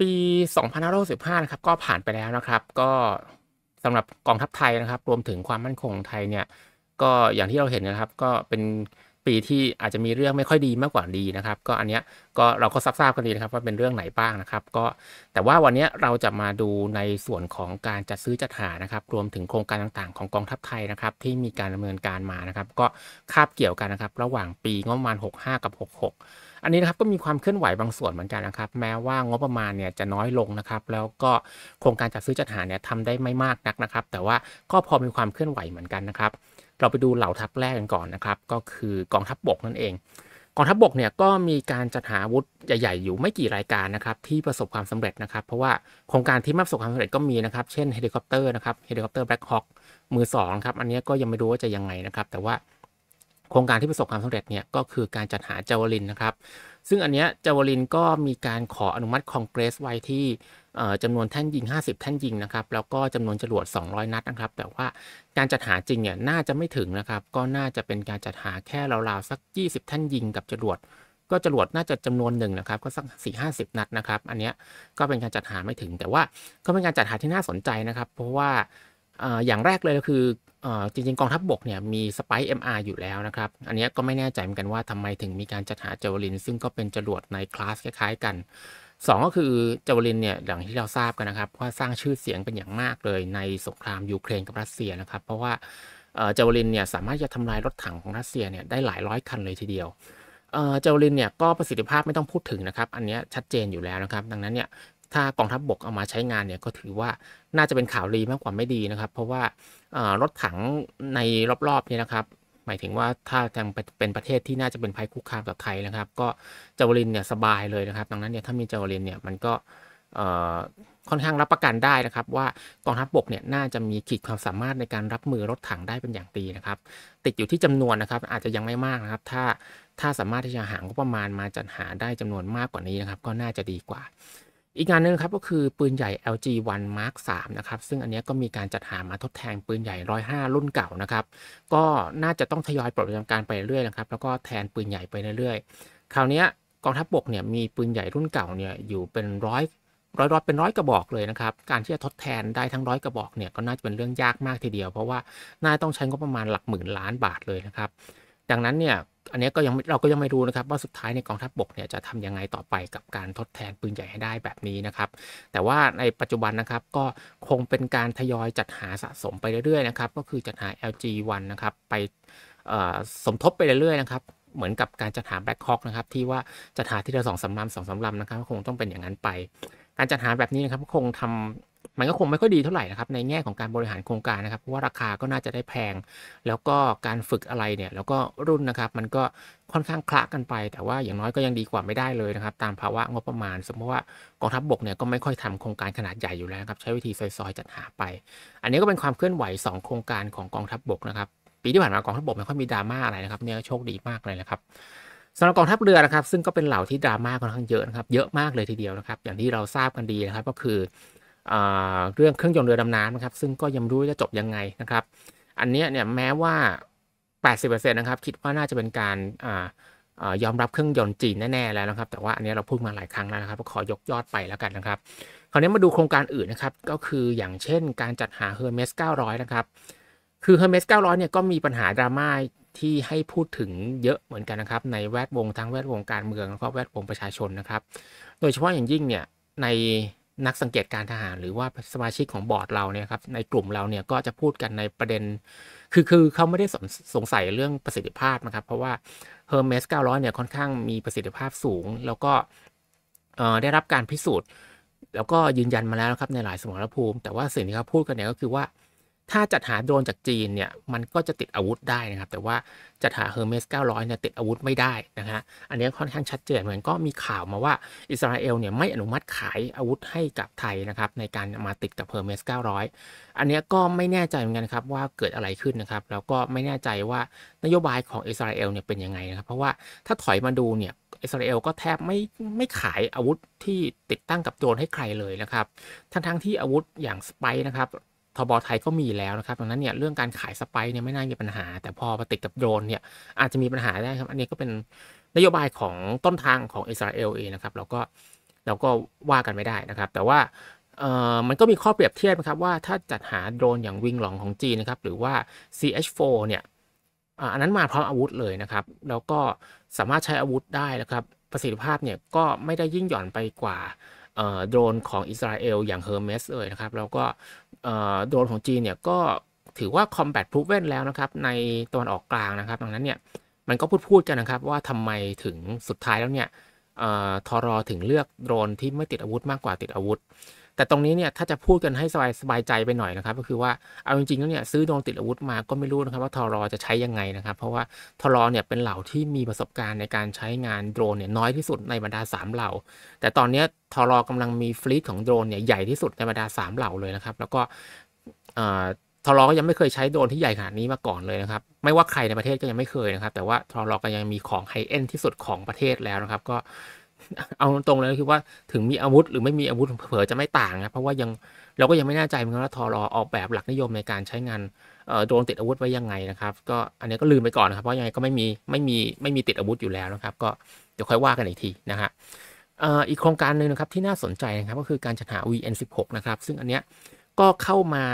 ปี2 5 1 5นะครับ ก็ผ่านไปแล้วนะครับ ก็สำหรับกองทัพไทยนะครับ รวมถึงความมั่นคงไทยเนี่ย ก็อย่างที่เราเห็นนะครับก็เป็นปีที่อาจจะมีเรื่องไม่ค่อยดีมากกว่าดีนะครับ ก็อันเนี้ยก็เราก็ทราบกันดีนะครับว่าเป็นเรื่องไหนบ้างนะครับ ก็แต่ว่าวันนี้เราจะมาดูในส่วนของการจัดซื้อจัดหานะครับ รวมถึงโครงการต่างๆ ของกองทัพไทยนะครับที่มีการดำเนินการมานะครับ ก็คาบเกี่ยวกันนะครับ ระหว่างปีงบประมาณ 65 กับ 66 อันนี้นะครับก็มีความเคลื่อนไหวบางส่วนเหมือนกันนะครับ แม้ว่างบประมาณเนี่ยจะน้อยลงนะครับ แล้วก็โครงการจัดซื้อจัดหาเนี่ยทำได้ไม่มากนักนะครับ แต่ว่าก็พอมีความเคลื่อนไหวเหมือนกันนะครับเราไปดูเหล่าทัพแรกกันก่อนนะครับ ก็คือกองทัพบบกนั่นเอง กองทัพบบกเนี่ยก็มีการจัดหาวุธใหญ่ ๆ อยู่ไม่กี่รายการนะครับ ที่ประสบความสำเร็จนะครับเพราะว่าโครงการที่ไม่ประสบความสำเร็จก็มีนะครับ เช่นเฮลิคอปเตอร์นะครับเฮลิคอปเตอร์แบล็คฮอคมือ 2 ครับ อันนี้ก็ยังไม่รู้ว่าจะยังไงนะครับ แต่ว่า โครงการที่ประสบความสำเร็จเนี่ยก็คือการจัดหาเจวลินนะครับ ซึ่งอันนี้เจวลิน ก็มีการขออนุมัติคองเกรสไว้ที่จำนวนแท่นยิง 50 แท่นยิงนะครับแล้วก็จำนวนจรวด 200 นัดนะครับ แต่ว่าการจัดหาจริงเนี่ยน่าจะไม่ถึงนะครับ ก็น่าจะเป็นการจัดหาแค่ราวๆสัก 20 แท่นยิงกับจรวด ก็จรวดน่าจะจำนวนหนึ่งนะครับ ก็สัก4ี่ห้าสิบนัดนะครับ อันนี้ก็เป็นการจัดหาไม่ถึง แต่ว่าก็เป็นการจัดหาที่น่าสนใจนะครับ เพราะว่าอย่างแรกเลยก็คือจริงๆกองทัพบบกเนี่ยมีสไปเอ็มอยู่แล้วนะครับ อันนี้ก็ไม่แน่ใจเหมือนกันว่าทำไมถึงมีการจัดหาเจวลิน ซึ่งก็เป็นจรวดในคลาสคล้ายๆ กันสองก็คือจาวลิน เนี่ยอย่างที่เราทราบกันนะครับว่าสร้างชื่อเสียงเป็นอย่างมากเลยในสงครามยูเครนกับรัสเซียนะครับ เพราะว่าจาวลินเนี่ยสามารถจะทำลายรถถังของรัสเซียเนี่ยได้หลายร้อยคันเลยทีเดียวเจาวลินเนี่ย ก็ประสิทธิภาพไม่ต้องพูดถึงนะครับ อันนี้ชัดเจนอยู่แล้วนะครับ ดังนั้นเนี่ยถ้ากองทัพบบกเอามาใช้งานเนี่ยก็ถือว่าน่าจะเป็นข่าวดีมากกว่าไม่ดีนะครับ เพราะว่ารถถังในรอบๆนี่นะครับหมายถึงว่าถ้าจะงเป็นประเทศที่น่าจะเป็นภัยคุกคามต่อไทยนะครับ ก็จาวลินเนี่ยสบายเลยนะครับ ดังนั้นเนี่ยถ้ามีจาวลินเนี่ยมันก็ค่อนข้างรับประกันได้นะครับ ว่ากองทัพบกเนี่ยน่าจะมีขีดความสามารถในการรับมือรถถังได้เป็นอย่างดีนะครับ ติดอยู่ที่จำนวนนะครับอาจจะยังไม่มากนะครับ ถ้าถ้าสามารถที่จะหางบประมาณมาจัดหาได้จำนวนมากกว่านี้นะครับ ก็น่าจะดีกว่าอีกงานหนึ่งครับก็คือปืนใหญ่ LG1 Mark 3นะครับซึ่งอันนี้ก็มีการจัดหามาทดแทนปืนใหญ่105รุ่นเก่านะครับก็น่าจะต้องทยอยปลดประจำการไปเรื่อยๆนะครับแล้วก็แทนปืนใหญ่ไปเรื่อยๆ คราวนี้กองทัพบบกเนี่ยมีปืนใหญ่รุ่นเก่าเนี่ยอยู่เป็นร้อยร้อยร้อยเป็นร้อยกระบอกเลยนะครับการที่จะทดแทนได้ทั้งร้อยกระบอกเนี่ยก็น่าจะเป็นเรื่องยากมากทีเดียว เพราะว่าน่าต้องใช้งบประมาณหลักหมื่นล้านบาทเลยนะครับดังนั้นเนี่ย อันนี้ก็ยังเราก็ยังไม่รู้นะครับว่าสุดท้ายในกองทัพบบกเนี่ยจะทํำยังไงต่อไปกับการทดแทนปืนใหญ่ให้ได้แบบนี้นะครับ แต่ว่าในปัจจุบันนะครับก็คงเป็นการทยอยจัดหาสะสมไปเรื่อยๆนะครับ ก็คือจัดหา LG1 นะครับไปสมทบไปเรื่อยๆนะครับ เหมือนกับการจัดหาแบ็คฮอคนะครับที่ว่าจัดหาที่ละสองสำมลำสองสำมลำนะครับคงต้องเป็นอย่างนั้นไป การจัดหาแบบนี้นะครับคงทำมันก็คงไม่ค่อยดีเท่าไหร่นะครับในแง่ของการบริหารโครงการนะครับเพราะว่าราคาก็น่าจะได้แพง แล้วก็การฝึกอะไรเนี่ย แล้วก็รุ่นนะครับมันก็ค่อนข้างคละกันไป แต่ว่าอย่างน้อยก็ยังดีกว่าไม่ได้เลยนะครับ ตามภาวะงบประมาณ สมมติว่ากองทัพบบกเนี่ยก็ไม่ค่อยทำโครงการขนาดใหญ่อยู่แล้วครับใช้วิธีซอยๆจัดหาไป อันนี้ก็เป็นความเคลื่อนไหว 2 โครงการของกองทัพบบกนะครับ ปีที่ผ่านมากองทัพบบกไม่ค่อยมีดราม่าอะไรนะครับเนี่ยโชคดีมากเลยนะครับสำหรับกองทัพเรือนะครับ ซึ่งก็เป็นเหล่าที่ดราม่าค่อนข้างเยอะนะครับ เยอะมากเลยทีเดียวนะครับ อย่างที่เราทราบกันดีนะครับก็คือเรื่องเครื่องยนต์เรือดำน้ำนะครับ ซึ่งก็ยังรู้จะจบยังไงนะครับ อันนี้เนี่ยแม้ว่า 80%นะครับคิดว่าน่าจะเป็นการยอมรับเครื่องยนต์จีนแน่ๆแล้วนะครับ แต่ว่าอันนี้เราพูดมาหลายครั้งแล้วนะครับขอยกยอดไปแล้วกันนะครับ คราวนี้มาดูโครงการอื่นนะครับก็คืออย่างเช่นการจัดหาเฮอร์เมส900 นะครับคือเฮอร์เมส900 เนี่ยก็มีปัญหาดราม่าที่ให้พูดถึงเยอะเหมือนกันนะครับในแวดวงทั้งแวดวงการเมืองแล้วก็แวดวงประชาชนนะครับ โดยเฉพาะอย่างยิ่งเนี่ยในนักสังเกตการทหารหรือว่าสมาชิกของบอร์ดเราเนี่ย ครับ ในกลุ่มเราเนี่ยก็จะพูดกันในประเด็น คือคือเขา ไม่ได้สสงสัยเรื่องประสิทธิภาพนะครับ เพราะว่า Hermes 900เนี่ยค่อนข้างมีประสิทธิภาพสูง แล้วก็ได้รับการพิสูจน์ แล้วก็ยืนยันมาแล้ว ครับ ในหลาย สมรภูมิ แต่ว่าสิ่งที่เขาพูดกันเนี่ยก็คือว่าถ้าจัดหาโดรนจากจีนเนี่ย มันก็จะติดอาวุธได้นะครับ แต่ว่า จัดหาเฮอร์เมส900 เนี่ยติดอาวุธไม่ได้นะฮะอันนี้ค่อนข้างชัดเจนเหมือนก็มีข่าวมาว่าอิสราเอลเนี่ยไม่อนุมัติขายอาวุธให้กับไทยนะครับในการมาติดกับเฮอร์เมส900 อันนี้ก็ไม่แน่ใจเหมือนกันครับว่าเกิดอะไรขึ้นนะครับ แล้วก็ไม่แน่ใจว่านโยบายของอิสราเอลเนี่ยเป็นยังไงนะครับเพราะว่าถ้าถอยมาดูเนี่ยอิสราเอลก็แทบไม่ไม่ขายอาวุธที่ติดตั้งกับโดรนให้ใครเลยนะครับทั้งทั้งที่อาวุธอย่างสไปนะครับทบไทยก็มีแล้วนะครับ ดังนั้นเนี่ยเรื่องการขายสไปเนี่ยไม่น่ามีปัญหา แต่พอมาติดกับโดรนเนี่ยอาจจะมีปัญหาได้ครับ อันนี้ก็เป็นนโยบายของต้นทางของอิสราเอลเองนะครับเราก็เราก็ว่ากันไม่ได้นะครับ แต่ว่าเออมันก็มีข้อเปรียบเทียบนะครับว่าถ้าจัดหาโดรนอย่างวิงหลองของจีนนะครับหรือว่า CH4 เนี่ยอันนั้นมาพร้อมอาวุธเลยนะครับ แล้วก็สามารถใช้อาวุธได้นะครับ ประสิทธิภาพเนี่ยก็ไม่ได้ยิ่งหย่อนไปกว่าโดรนของอิสราเอลอย่างเฮอร์เมสเลยนะครับแล้วก็โดรนของจีนเนี่ยก็ถือว่า combat proven แล้วนะครับในตอนออกกลางนะครับดังนั้นเนี่ยมันก็พูดพูดกันนะครับว่าทำไมถึงสุดท้ายแล้วเนี่ยทอรอถึงเลือกโดรนที่ไม่ติดอาวุธมากกว่าติดอาวุธแต่ตรงนี้เนี่ยถ้าจะพูดกันให้สบายสบายใจไปหน่อยนะครับ ก็คือว่าเอาจริงๆแล้วเนี่ยซื้อดวงติดอาวุธมาก็ไม่รู้นะครับว่าทรอจะใช้ยังไงนะครับ เพราะว่าทรอเนี่ยเป็นเหล่าที่มีประสบการณ์ในการใช้งานโดรนเนี่ยน้อยที่สุดในบรรดา 3 เหล่า แต่ตอนนี้ทรอกำลังมีฟลีทของโดรนเนี่ยใหญ่ที่สุดในบรรดา 3 เหล่าเลยนะครับแล้วก็ทรอก็ยังไม่เคยใช้โดรนที่ใหญ่ขนาดนี้มาก่อนเลยนะครับ ไม่ว่าใครในประเทศก็ยังไม่เคยนะครับ แต่ว่าทรอก็ยังมีของไฮเอ็นที่สุดของประเทศแล้วนะครับ ก็เอาตรงเลยคือว่าถึงมีอาวุธหรือไม่มีอาวุธเผอจะไม่ต่างนะเพราะว่ายังเราก็ยังไม่แน่ใจเหมือนกันว่าทอรอออกแบบหลักนิยมในการใช้งานโดนติดอาวุธไว้ยังไงนะครับ ก็อันนี้ก็ลืมไปก่อนนะครับ เพราะยังไงก็ไม่มีไม่มีไม่มีติดอาวุธอยู่แล้วนะครับ ก็เดี๋ยวค่อยว่ากันอีกทีนะฮะอีกโครงการหนึ่งนะครับที่น่าสนใจนะครับก็คือการจัดหา VN16 นะครับซึ่งอันเนี้ยก็เข้ามา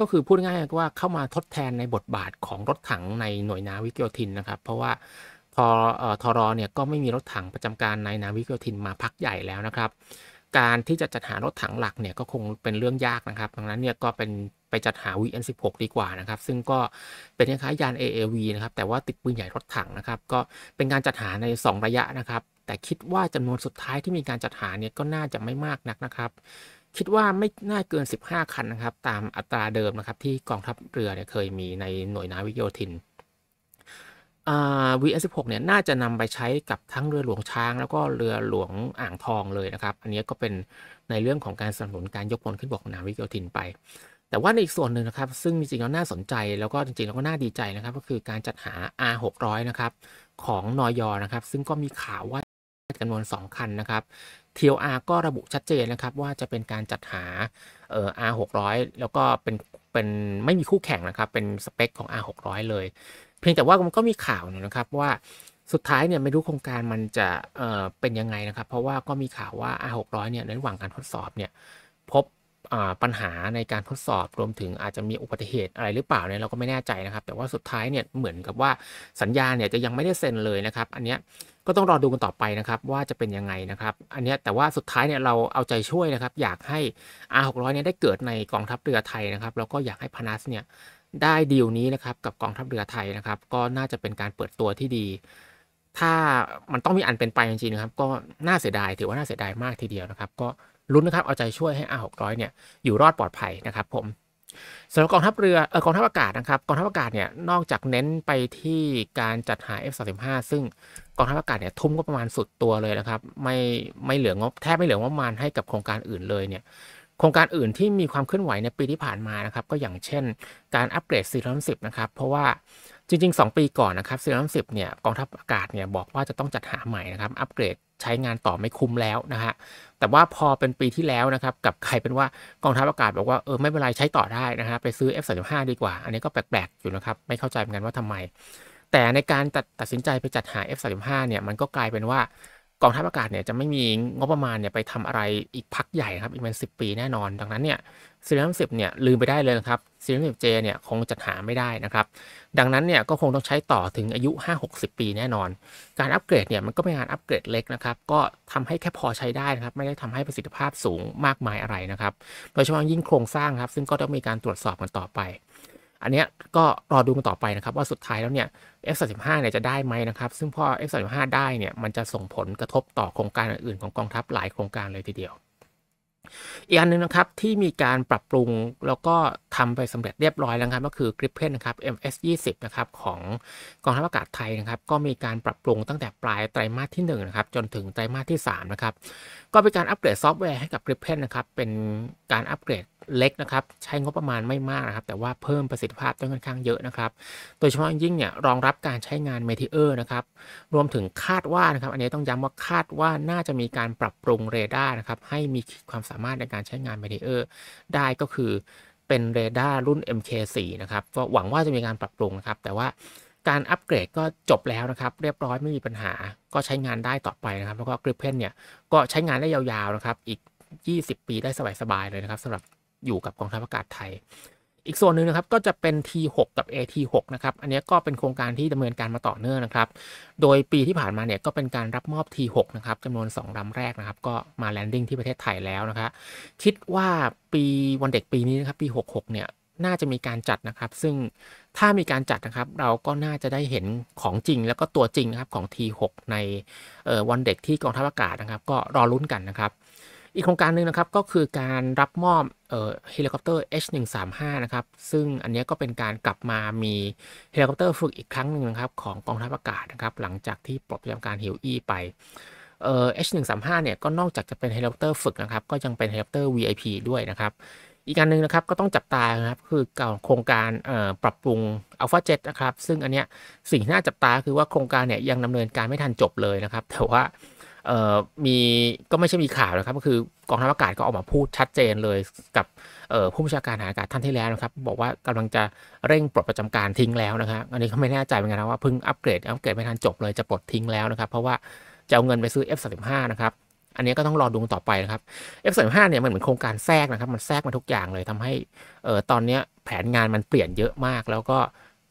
ก็คือพูดง่ายๆว่าเข้ามาทดแทนในบทบาทของรถถังในหน่วยนาวิกโยธินนะครับ เพราะว่าพอทอรอเนี่ยก็ไม่มีรถถังประจำการในนาวิกโยธินมาพักใหญ่แล้วนะครับ การที่จะจัดหารถถังหลักเนี่ยก็คงเป็นเรื่องยากนะครับดังนั้นเนี่ยก็เป็นไปจัดหา VN16 ดีกว่านะครับซึ่งก็เป็นคล้ายยาน AAV นะครับแต่ว่าติดปืนใหญ่รถถังนะครับ ก็เป็นการจัดหาใน 2 ระยะนะครับ แต่คิดว่าจำนวนสุดท้ายที่มีการจัดหาเนี่ยก็น่าจะไม่มากนักนะครับ คิดว่าไม่น่าเกิน 15 คันนะครับ ตามอัตราเดิมนะครับ ที่กองทัพเรือเนี่ยเคยมีในหน่วยนาวิโยธิน VS16 เนี่ยน่าจะนำไปใช้กับทั้งเรือหลวงช้าง แล้วก็เรือหลวงอ่างทองเลยนะครับ อันนี้ก็เป็นในเรื่องของการสนับสนุนการยกพลขึ้นบกของนาวิกโยธินไป แต่ว่าในอีกส่วนหนึ่งนะครับ ซึ่งจริงๆแล้วน่าสนใจแล้วก็จริงๆ แล้วก็น่าดีใจนะครับ ก็คือการจัดหา R600 นะครับของนอยอนะครับ ซึ่งก็มีข่าวว่าจำนวน 2 คันนะครับ TLR ก็ระบุชัดเจนนะครับว่าจะเป็นการจัดหาเอ่อ R600 แล้วก็เป็นเป็นไม่มีคู่แข่งนะครับเป็นสเปคของ R600 เลยเพียงแต่ว่ามันก็มีข่าวนะครับว่าสุดท้ายเนี่ยไม่รู้โครงการมันจะเอ่อเป็นยังไงนะครับ เพราะว่าก็มีข่าวว่า R600 เนี่ยในระหว่างการทดสอบเนี่ยพบปัญหาในการทดสอบรวมถึงอาจจะมีอุบัติเหตุอะไรหรือเปล่าเนี่ยเราก็ไม่แน่ใจนะครับ แต่ว่าสุดท้ายเนี่ยเหมือนกับว่าสัญญาเนี่ยจะยังไม่ได้เซ็นเลยนะครับ อันเนี้ยก็ต้องรอดูกันต่อไปนะครับว่าจะเป็นยังไงนะครับ อันนี้แต่ว่าสุดท้ายเนี่ยเราเอาใจช่วยนะครับ อยากให้ R600 เนี่ยได้เกิดในกองทัพเรือไทยนะครับแล้วก็อยากให้พนัสเนี่ยได้ดีลนี้นะครับกับกองทัพเรือไทยนะครับ ก็น่าจะเป็นการเปิดตัวที่ดี ถ้ามันต้องมีอันเป็นไปจริงๆนะครับก็น่าเสียดายถือว่าน่าเสียดายมากทีเดียวนะครับก็ลุ้นนะครับเอาใจช่วยให้อาหกร้อยเนี่ยอยู่รอดปลอดภัยนะครับผมสำหรับกองทัพเรือเออกองทัพอากาศนะครับ กองทัพอากาศเนี่ยนอกจากเน้นไปที่การจัดหา F35 ซึ่งกองทัพอากาศเนี่ยทุ่มก็ประมาณสุดตัวเลยนะครับ ไม่ไม่เหลืองบแทบไม่เหลืองบประมาณให้กับโครงการอื่นเลยเนี่ยโครงการอื่นที่มีความเคลื่อนไหวในปีที่ผ่านมานะครับก็อย่างเช่น การอัปเกรด410นะครับเพราะว่าจริง ๆ 2 ปีก่อนนะครับ410เนี่ยกองทัพอากาศเนี่ยบอกว่าจะต้องจัดหาใหม่นะครับ อัปเกรดใช้งานต่อไม่คุ้มแล้วนะฮะแต่ว่าพอเป็นปีที่แล้วนะครับกับใครเป็นว่ากองทัพอากาศบอกว่าเออไม่เป็นไรใช้ต่อได้นะฮะไปซื้อ F35 ดีกว่า อันนี้ก็แปลกๆอยู่นะครับไม่เข้าใจเหมือนกันว่าทำไม แต่ในการตัดตัดสินใจไปจัดหา F35 เนี่ยมันก็กลายเป็นว่ากองทัพอากาศเนี่ยจะไม่มีงบประมาณเนี่ยไปทำอะไรอีกพักใหญ่ครับอีกเป็นสิปีแน่นอน ดังนั้นเนี่ยซีรีส์สิบเนี่ยลืมไปได้เลยครับซีรีส์เจเนี่ยคงจัดหาไม่ได้นะครับดังนั้นเนี่ยก็คงต้องใช้ต่อถึงอายุ 5-60 ปีแน่นอน การอัปเกรดเนี่ยมันก็เป็นงานอัปเกรดเล็กนะครับก็ทำให้แค่พอใช้ได้นะครับไม่ได้ทำให้ประสิทธิภาพสูงมากมายอะไรนะครับโดยเฉพาะยิ่งโครงสร้างครับซึ่งก็ต้องมีการตรวจสอบกันต่อไปอันนี้ก็รอดูกันต่อไปนะครับว่าสุดท้ายแล้วเนี่ย F35 เนี่ยจะได้ไหมนะครับซึ่งพอ F35 ได้เนี่ยมันจะส่งผลกระทบต่อโครงการอื่นของกองทัพหลายโครงการเลยทีเดียว อีกอันนึงนะครับที่มีการปรับปรุงแล้วก็ทำไปสำเร็จเรียบร้อยแล้วครับก็คือกริปเพนนะครับ MS 20นะครับของกองทัพอากาศไทยนะครับก็มีการปรับปรุงตั้งแต่ปลายไตรมาสที่1นะครับจนถึงไตรมาสที่ 3 นะครับก็เป็นการอัปเกรดซอฟต์แวร์ให้กับกริปเพนนะครับเป็นการอัปเกรดเล็กนะครับใช้งบประมาณไม่มากนะครับแต่ว่าเพิ่มประสิทธิภาพได้ค่อนข้างเยอะนะครับโดยเฉพาะยิ่งเนี่ยรองรับการใช้งานเมทิเออร์นะครับรวมถึงคาดว่านะครับอันนี้ต้องย้ำว่าคาดว่าน่าจะมีการปรับปรุงเรดาร์นะครับให้มีความสามารถในการใช้งานเมทิเออร์ได้ก็คือเป็นเรดาร์รุ่น MK4 นะครับก็หวังว่าจะมีการปรับปรุงนะครับแต่ว่าการอัปเกรดก็จบแล้วนะครับเรียบร้อยไม่มีปัญหาก็ใช้งานได้ต่อไปนะครับแล้วก็กริปเพนเนี่ยก็ใช้งานได้ยาวๆนะครับอีก 20 ปีได้สบายๆเลยนะครับสำหรับอยู่กับ กองทัพอากาศไทย อีกส่วนหนึ่งนะครับก็จะเป็น T6 กับ AT6 นะครับ อันนี้ก็เป็นโครงการที่ดำเนินการมาต่อเนื่องนะครับ โดยปีที่ผ่านมาเนี่ยก็เป็นการรับมอบ T6 นะครับจำนวน2ลำแรกนะครับ ก็มาแลนดิ้งที่ประเทศไทยแล้วนะครับ คิดว่าปีวันเด็กปีนี้นะครับปี66เนี่ยน่าจะมีการจัดนะครับ ซึ่งถ้ามีการจัดนะครับ เราก็น่าจะได้เห็นของจริงแล้วก็ตัวจริงนะครับของ T6 ในวันเด็กที่กองทัพอากาศนะครับก็รอรุ้นกันนะครับอีกโครงการหนึ่งนะครับก็คือการรับมอบเฮลิคอปเตอร์ H135 นะครับซึ่งอันนี้ก็เป็นการกลับมามีเฮลิคอปเตอร์ฝึกอีกครั้งหนึ่งนะครับของกองทัพอากาศนะครับหลังจากที่ปลดประจำการฮิวอี้ไปเอ่า H135 เนี่ยก็นอกจากจะเป็นเฮลิคอปเตอร์ฝึกนะครับก็ยังเป็นเฮลิคอปเตอร์ VIP ด้วยนะครับอีกการหนึ่งนะครับก็ต้องจับตา ครับคือกาโครงการปรับปรุง Alpha จ็ดนะครับซึ่งอันเนี้ยสิ่งที่น่าจับตาคือว่าโครงการเนี่ยยังดำเนินการไม่ทันจบเลยนะครับแต่ว่ามีก็ไม่ใช่มีข่าวนะครับก็คือกองทัพอากาศก็ออกมาพูดชัดเจนเลยกับผู้บัญชาการทหารอากาศท่านที่แล้วนะครับบอกว่ากำลังจะเร่งปลดประจำการทิ้งแล้วนะครับอันนี้ก็ไม่แน่ใจเหมือนกันนะว่าเพิ่งอัปเกรดอัปเกรดไม่ทันจบเลยจะปลดทิ้งแล้วนะครับ เพราะว่าจะเอาเงินไปซื้อ F35 นะครับอันนี้ก็ต้องรอดูต่อไปนะครับ F35 เนี่ยมันเหมือนโครงการแทรกนะครับมันแทรกมาทุกอย่างเลยทำให้ตอนนี้แผนงานมันเปลี่ยนเยอะมากแล้วก็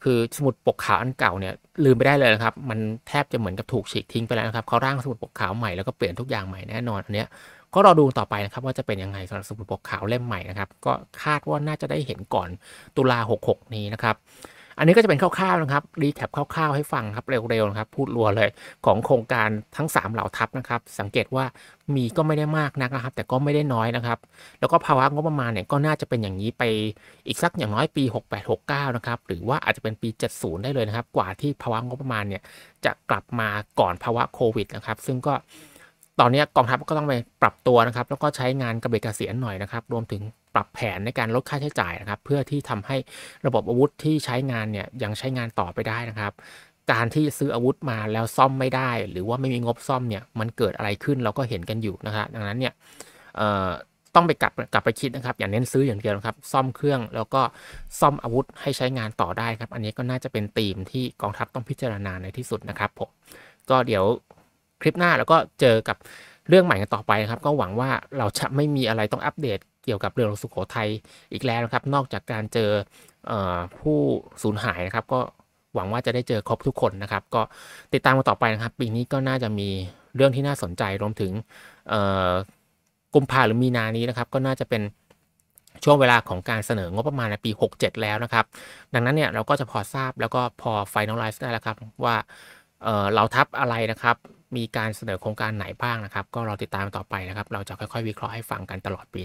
คือสมุดปกขาวอันเก่าเนี่ยลืมไปได้เลยนะครับมันแทบจะเหมือนกับถูกฉีกทิ้งไปแล้วนะครับเขาร่างสมุดปกขาวใหม่แล้วก็เปลี่ยนทุกอย่างใหม่แน่นอนอันเนี้ยก็รอดูต่อไปนะครับว่าจะเป็นยังไงสำหรับสมุดปกขาวเล่มใหม่นะครับก็คาดว่าน่าจะได้เห็นก่อนตุลา66นี้นะครับอันนี้ก็จะเป็นคร่าวๆนะครับรีแคปคร่าวๆให้ฟังครับเร็วๆนะครับ พูดรัวเลยของโครงการทั้ง 3 เหล่าทัพนะครับ สังเกตว่ามีก็ไม่ได้มากนักนะครับ แต่ก็ไม่ได้น้อยนะครับแล้วก็ภาวะงบประมาณเนี่ยก็น่าจะเป็นอย่างนี้ไปอีกสักอย่างน้อยปี 6869นะครับหรือว่าอาจจะเป็นปี70ได้เลยนะครับกว่าที่ภาวะงบประมาณเนี่ย จะกลับมาก่อนภาวะโควิดนะครับ ซึ่งก็ตอนนี้กองทัพก็ต้องไปปรับตัวนะครับแล้วก็ใช้งานกระเบิดกระเสียนหน่อยนะครับ รวมถึงปรับแผนในการลดค่าใช้จ่ายนะครับ เพื่อที่ทำให้ระบบอาวุธที่ใช้งานเนี่ยยังใช้งานต่อไปได้นะครับ การที่ซื้ออาวุธมาแล้วซ่อมไม่ได้หรือว่าไม่มีงบซ่อมเนี่ย มันเกิดอะไรขึ้นเราก็เห็นกันอยู่นะครับดังนั้นเนี่ยต้องไปกลับกลับไปคิดนะครับอย่าเน้นซื้ออย่างเดียวนะครับซ่อมเครื่องแล้วก็ซ่อมอาวุธให้ใช้งานต่อได้ครับ อันนี้ก็น่าจะเป็นธีมที่กองทัพต้องพิจารณาในที่สุดนะครับผมก็เดี๋ยวคลิปหน้าแล้วก็เจอกับเรื่องใหม่กันต่อไปครับก็หวังว่าเราจะไม่มีอะไรต้องอัปเดตเกี่ยวกับเรือหลวงสุโขทัยอีกแล้วนะครับ นอกจากการเจออผู้สูญหายนะครับก็หวังว่าจะได้เจอครบทุกคนนะครับ ก็ติดตามกันต่อไปนะครับ ปีนี้ก็น่าจะมีเรื่องที่น่าสนใจ รวมถึงกุมภาหรือมีนานี้นะครับ ก็น่าจะเป็นช่วงเวลาของการเสนองบประมาณในปี67แล้วนะครับ ดังนั้นเนี่ยเราก็จะพอทราบแล้วก็พอไฟนอลไลซ์ได้แล้วครับ ว่าเเราทับอะไรนะครับมีการเสนอโครงการไหนบ้างนะครับก็รอติดตามต่อไปนะครับ เราจะค่อยๆวิเคราะห์ให้ฟังกันตลอดปี